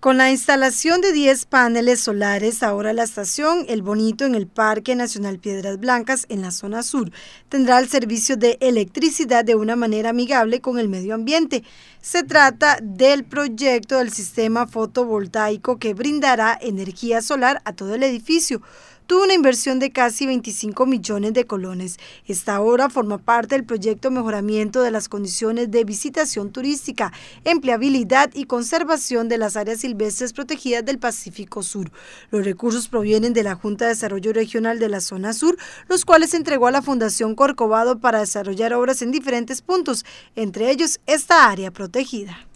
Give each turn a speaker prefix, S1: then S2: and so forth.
S1: Con la instalación de 10 paneles solares, ahora la estación El Bonito en el Parque Nacional Piedras Blancas en la zona sur tendrá el servicio de electricidad de una manera amigable con el medio ambiente. Se trata del proyecto del sistema fotovoltaico que brindará energía solar a todo el edificio tuvo una inversión de casi 25 millones de colones. Esta obra forma parte del proyecto Mejoramiento de las Condiciones de Visitación Turística, Empleabilidad y Conservación de las Áreas Silvestres Protegidas del Pacífico Sur. Los recursos provienen de la Junta de Desarrollo Regional de la Zona Sur, los cuales entregó a la Fundación Corcovado para desarrollar obras en diferentes puntos, entre ellos esta área protegida.